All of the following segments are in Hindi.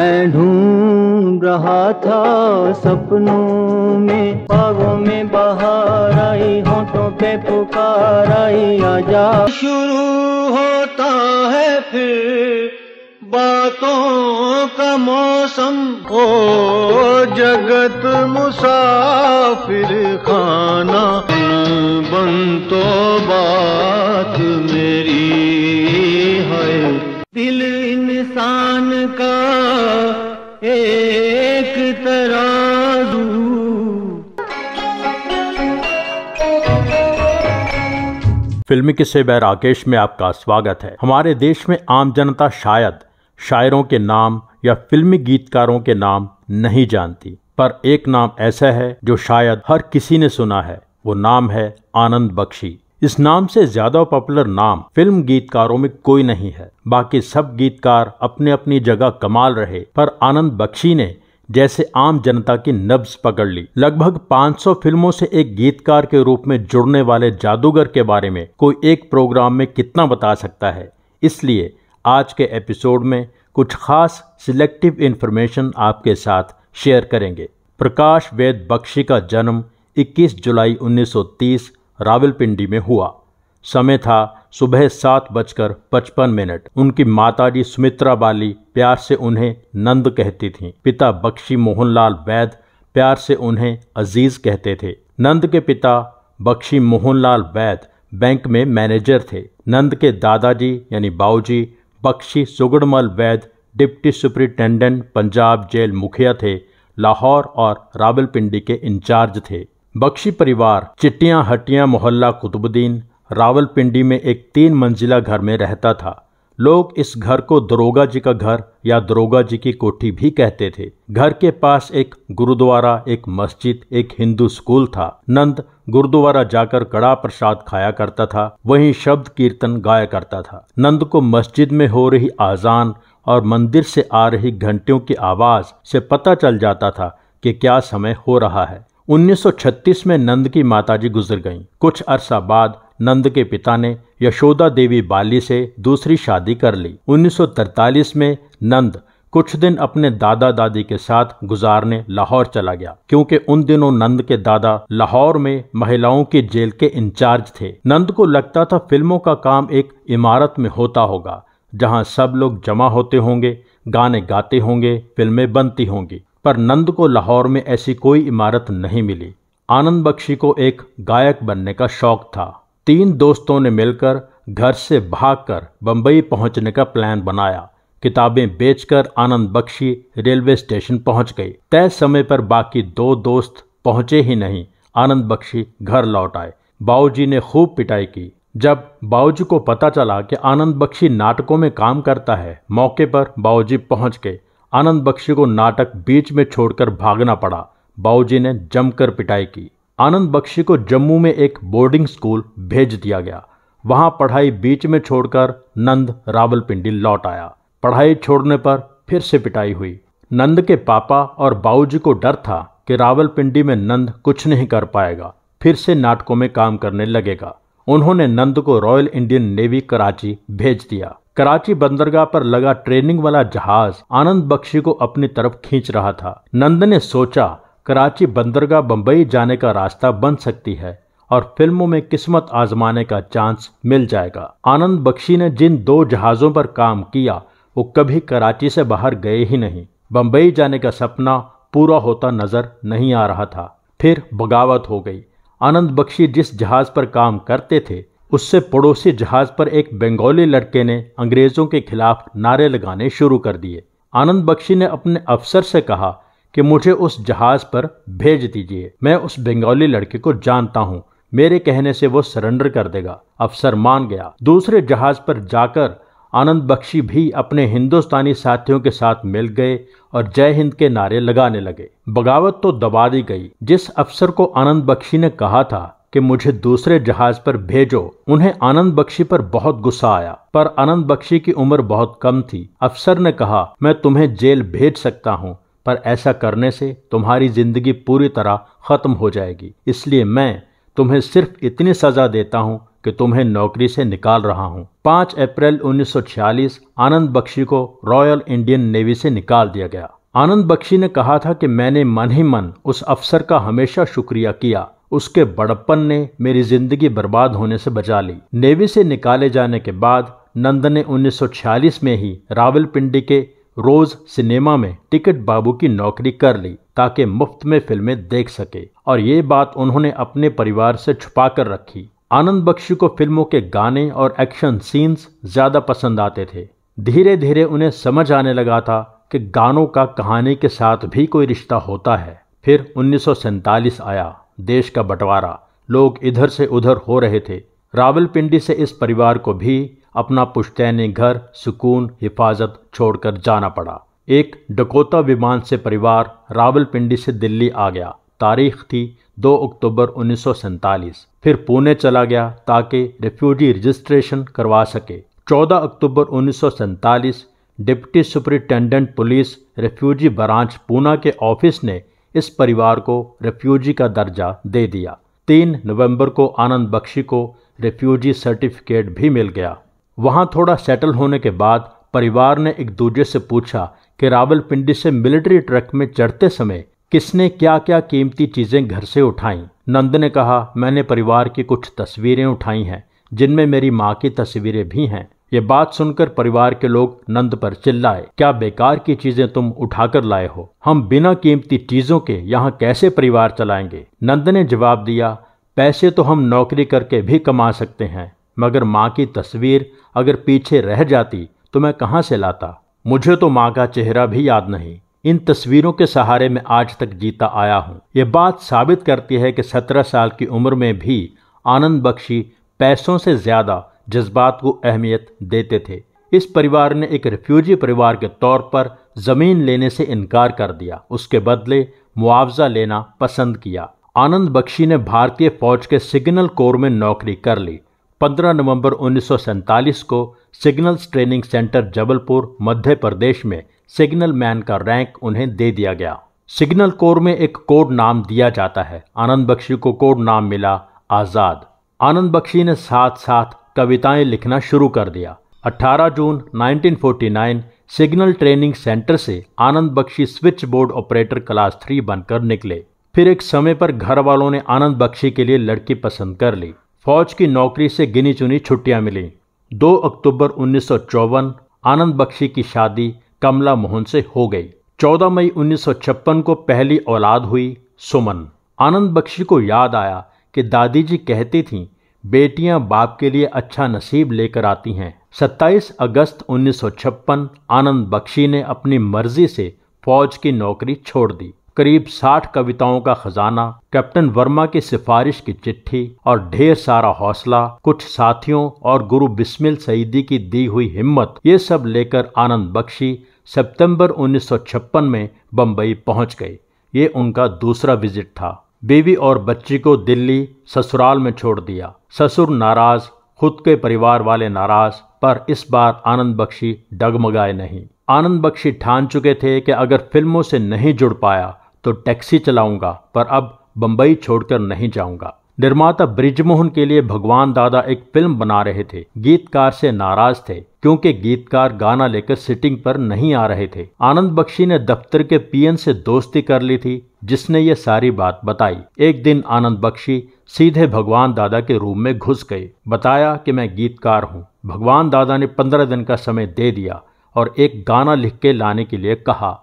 मैं ढूंढ रहा था सपनों में बागों में बाहर आई होठों पे पुकार आई आजा शुरू होता है फिर बातों का मौसम ओ जगत मुसाफिर खाना बन तो बात मेरी है दिल इंसान का फिल्मी किस्से व राकेश में आपका स्वागत है हमारे देश में आम जनता शायद शायरों के नाम या फिल्मी गीतकारों के नाम नहीं जानती पर एक नाम ऐसा है जो शायद हर किसी ने सुना है वो नाम है आनंद बख्शी इस नाम से ज्यादा पॉपुलर नाम फिल्म गीतकारों में कोई नहीं है बाकी सब गीतकार अपने अपनी जगह कमाल रहे पर आनंद बख्शी ने जैसे आम जनता की नब्ज पकड़ ली लगभग 500 फिल्मों से एक गीतकार के रूप में जुड़ने वाले जादूगर के बारे में कोई एक प्रोग्राम में कितना बता सकता है इसलिए आज के एपिसोड में कुछ खास सिलेक्टिव इन्फॉर्मेशन आपके साथ शेयर करेंगे प्रकाश वेद बख्शी का जन्म 21 जुलाई 1930 रावलपिंडी में हुआ समय था सुबह सात बजकर पचपन मिनट उनकी माताजी सुमित्रा बाली प्यार से उन्हें नंद कहती थीं पिता बख्शी मोहनलाल वैद प्यार से उन्हें अजीज कहते थे नंद के पिता बख्शी मोहनलाल वैद बैंक में मैनेजर थे नंद के दादाजी यानी बाऊजी Bakshi Sugadmal Vaid deputy superintendent Punjab jail मुखिया थे लाहौर और रावलपिंडी के इंचार्ज थे बख्शी परिवार चिट्टियां हटियां मोहल्ला कुतुबुद्दीन रावलपिंडी में एक तीन मंजिला घर में रहता था लोग इस घर को दरोगा जी का घर या दरोगा जी की कोठी भी कहते थे घर के पास एक गुरुद्वारा एक मस्जिद एक हिंदू स्कूल था नंद गुरुद्वारा जाकर कड़ा प्रसाद खाया करता था वहीं शब्द कीर्तन गाया करता था नंद को मस्जिद में हो रही आजान और मंदिर से आ रही घंटियों की आवाज से पता चल जाता था कि क्या समय हो रहा है 1936 में नंद की माताजी गुजर गईं। कुछ अरसा बाद नंद के पिता ने यशोदा देवी बाली से दूसरी शादी कर ली 1943 में नंद कुछ दिन अपने दादा दादी के साथ गुजारने लाहौर चला गया क्योंकि उन दिनों नंद के दादा लाहौर में महिलाओं की जेल के इंचार्ज थे नंद को लगता था फिल्मों का काम एक इमारत में होता होगा जहां सब लोग जमा होते होंगे गाने गाते होंगे फिल्में बनती होंगी पर नंद को लाहौर में ऐसी कोई इमारत नहीं मिली आनंद बख्शी को एक गायक बनने का शौक था तीन दोस्तों ने मिलकर घर से भागकर बंबई पहुंचने का प्लान बनाया किताबें बेचकर आनंद बख्शी रेलवे स्टेशन पहुंच गई तय समय पर बाकी दो दोस्त पहुंचे ही नहीं आनंद बख्शी घर लौट आए बाऊजी ने खूब पिटाई की जब बाऊजी को पता चला कि आनंद बख्शी नाटकों में काम करता है मौके पर बाऊजी पहुंच गए आनंद बख्शी को नाटक बीच में छोड़कर भागना पड़ा बाऊजी ने जमकर पिटाई की आनंद बख्शी को जम्मू में एक बोर्डिंग स्कूल भेज दिया गया वहां पढ़ाई बीच में छोड़कर नंद रावलपिंडी लौट आया पढ़ाई छोड़ने पर फिर से पिटाई हुई नंद के पापा और बाऊजी को डर था कि रावलपिंडी में नंद कुछ नहीं कर पाएगा फिर से नाटकों में काम करने लगेगा उन्होंने नंद को रॉयल इंडियन नेवी कराची भेज दिया कराची बंदरगाह पर लगा ट्रेनिंग वाला जहाज आनंद बख्शी को अपनी तरफ खींच रहा था नंद ने सोचा कराची बंदरगाह बंबई जाने का रास्ता बन सकती है और फिल्मों में किस्मत आजमाने का चांस मिल जाएगा आनंद बख्शी ने जिन दो जहाज़ों पर काम किया वो कभी कराची से बाहर गए ही नहीं बंबई जाने का सपना पूरा होता नज़र नहीं आ रहा था फिर बगावत हो गई आनंद बख्शी जिस जहाज़ पर काम करते थे उससे पड़ोसी जहाज़ पर एक बंगाली लड़के ने अंग्रेज़ों के खिलाफ नारे लगाने शुरू कर दिए आनंद बख्शी ने अपने अफसर से कहा कि मुझे उस जहाज पर भेज दीजिए मैं उस बंगाली लड़के को जानता हूँ मेरे कहने से वो सरेंडर कर देगा अफसर मान गया दूसरे जहाज पर जाकर आनंद बख्शी भी अपने हिंदुस्तानी साथियों के साथ मिल गए और जय हिंद के नारे लगाने लगे बगावत तो दबा दी गई जिस अफसर को आनंद बख्शी ने कहा था कि मुझे दूसरे जहाज पर भेजो उन्हें आनंद बख्शी पर बहुत गुस्सा आया पर आनंद बख्शी की उम्र बहुत कम थी अफसर ने कहा मैं तुम्हें जेल भेज सकता हूँ पर ऐसा करने से तुम्हारी जिंदगी पूरी तरह ख़त्म हो जाएगी इसलिए मैं तुम्हें सिर्फ इतनी सज़ा देता हूँ कि तुम्हें नौकरी से निकाल रहा हूँ 5 अप्रैल 1946 आनंद बख्शी को रॉयल इंडियन नेवी से निकाल दिया गया आनंद बख्शी ने कहा था कि मैंने मन ही मन उस अफसर का हमेशा शुक्रिया किया उसके बड़प्पन ने मेरी जिंदगी बर्बाद होने से बचा ली नेवी से निकाले जाने के बाद नंद ने 1946 में ही रावलपिंडी के रोज सिनेमा में टिकट बाबू की नौकरी कर ली ताकि मुफ्त में फिल्में देख सके और ये बात उन्होंने अपने परिवार से छुपा कर रखी आनंद बख्शी को फिल्मों के गाने और एक्शन सीन्स ज़्यादा पसंद आते थे धीरे धीरे उन्हें समझ आने लगा था कि गानों का कहानी के साथ भी कोई रिश्ता होता है फिर उन्नीस आया देश का बंटवारा लोग इधर से उधर हो रहे थे रावलपिंडी से इस परिवार को भी अपना पुश्तैनी घर सुकून हिफाजत छोड़कर जाना पड़ा एक डकोता विमान से परिवार रावलपिंडी से दिल्ली आ गया तारीख थी 2 अक्टूबर उन्नीस फिर पुणे चला गया ताकि रेफ्यूजी रजिस्ट्रेशन करवा सके 14 अक्टूबर उन्नीस deputy superintendent police refugee branch Poona के ऑफिस ने इस परिवार को रेफ्यूजी का दर्जा दे दिया 3 नवंबर को आनंद बख्शी को रेफ्यूजी सर्टिफिकेट भी मिल गया वहाँ थोड़ा सेटल होने के बाद परिवार ने एक दूजे से पूछा कि रावलपिंडी से मिलिट्री ट्रक में चढ़ते समय किसने क्या क्या कीमती चीज़ें घर से उठाई नंद ने कहा मैंने परिवार की कुछ तस्वीरें उठाई हैं जिनमें मेरी माँ की तस्वीरें भी हैं ये बात सुनकर परिवार के लोग नंद पर चिल्लाए क्या बेकार की चीजें तुम उठाकर लाए हो हम बिना कीमती चीजों के यहाँ कैसे परिवार चलाएंगे नंद ने जवाब दिया पैसे तो हम नौकरी करके भी कमा सकते हैं मगर माँ की तस्वीर अगर पीछे रह जाती तो मैं कहाँ से लाता मुझे तो माँ का चेहरा भी याद नहीं इन तस्वीरों के सहारे मैं आज तक जीता आया हूँ ये बात साबित करती है कि सत्रह साल की उम्र में भी आनंद बख्शी पैसों से ज़्यादा जज्बात को अहमियत देते थे इस परिवार ने एक रिफ्यूजी परिवार के तौर पर ज़मीन लेने से इनकार कर दिया उसके बदले मुआवजा लेना पसंद किया आनंद बख्शी ने भारतीय फौज के सिग्नल कोर में नौकरी कर ली 15 नवंबर उन्नीस को signals training centre Jabalpur Madhya Pradesh में सिग्नल मैन का रैंक उन्हें दे दिया गया सिग्नल कोर में एक कोड नाम दिया जाता है आनंद बख्शी को कोड नाम मिला आज़ाद आनंद बख्शी ने साथ साथ कविताएं लिखना शुरू कर दिया 18 जून 1949 सिग्नल ट्रेनिंग सेंटर से Anand Bakshi switchboard operator class three बनकर निकले फिर एक समय पर घर वालों ने आनंद बख्शी के लिए लड़की पसंद कर ली फौज की नौकरी से गिनी चुनी छुट्टियां मिली 2 अक्टूबर उन्नीस आनंद बख्शी की शादी कमला मोहन से हो गई 14 मई उन्नीस को पहली औलाद हुई सुमन आनंद बख्शी को याद आया कि दादी जी कहती थीं बेटियां बाप के लिए अच्छा नसीब लेकर आती हैं 27 अगस्त उन्नीस आनंद बख्शी ने अपनी मर्जी से फौज की नौकरी छोड़ दी करीब साठ कविताओं का खजाना कैप्टन वर्मा की सिफारिश की चिट्ठी और ढेर सारा हौसला कुछ साथियों और गुरु बिस्मिल सईदी की दी हुई हिम्मत ये सब लेकर आनंद बख्शी सितंबर 1956 में बम्बई पहुंच गए ये उनका दूसरा विजिट था बीवी और बच्ची को दिल्ली ससुराल में छोड़ दिया ससुर नाराज खुद के परिवार वाले नाराज पर इस बार आनंद बख्शी डगमगाए नहीं आनंद बख्शी ठान चुके थे कि अगर फिल्मों से नहीं जुड़ पाया तो टैक्सी चलाऊंगा पर अब बंबई छोड़कर नहीं जाऊंगा निर्माता ब्रिजमोहन के लिए भगवान दादा एक फिल्म बना रहे थे गीतकार से नाराज थे क्योंकि गीतकार गाना लेकर सिटिंग पर नहीं आ रहे थे आनंद बख्शी ने दफ्तर के पीएन से दोस्ती कर ली थी जिसने ये सारी बात बताई एक दिन आनंद बख्शी सीधे भगवान दादा के रूम में घुस गए बताया कि मैं गीतकार हूँ भगवान दादा ने पंद्रह दिन का समय दे दिया और एक गाना लिख के लाने के लिए कहा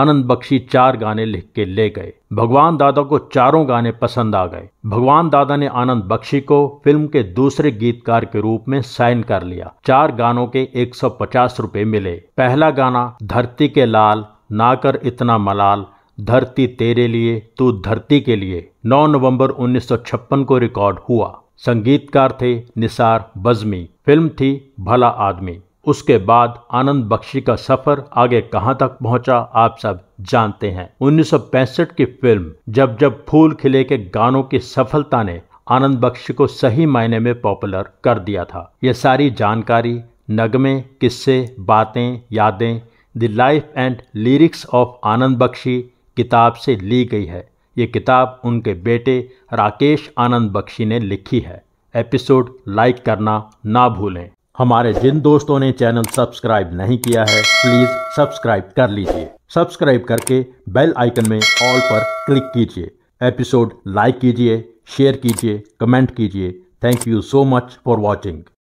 आनंद बख्शी चार गाने लिख के ले गए भगवान दादा को चारों गाने पसंद आ गए भगवान दादा ने आनंद बख्शी को फिल्म के दूसरे गीतकार के रूप में साइन कर लिया चार गानों के 150 रुपए मिले पहला गाना धरती के लाल ना कर इतना मलाल धरती तेरे लिए तू धरती के लिए 9 नवंबर 1956 को रिकॉर्ड हुआ संगीतकार थे निसार बजमी फिल्म थी भला आदमी उसके बाद आनंद बख्शी का सफर आगे कहां तक पहुंचा आप सब जानते हैं 1965 की फिल्म जब जब फूल खिले के गानों की सफलता ने आनंद बख्शी को सही मायने में पॉपुलर कर दिया था ये सारी जानकारी नगमे किस्से बातें यादें the life and lyrics of Anand Bakshi किताब से ली गई है ये किताब उनके बेटे राकेश आनंद बख्शी ने लिखी है एपिसोड लाइक करना ना भूलें हमारे जिन दोस्तों ने चैनल सब्सक्राइब नहीं किया है प्लीज़ सब्सक्राइब कर लीजिए सब्सक्राइब करके बेल आइकन में ऑल पर क्लिक कीजिए एपिसोड लाइक कीजिए शेयर कीजिए कमेंट कीजिए thank you so much for watching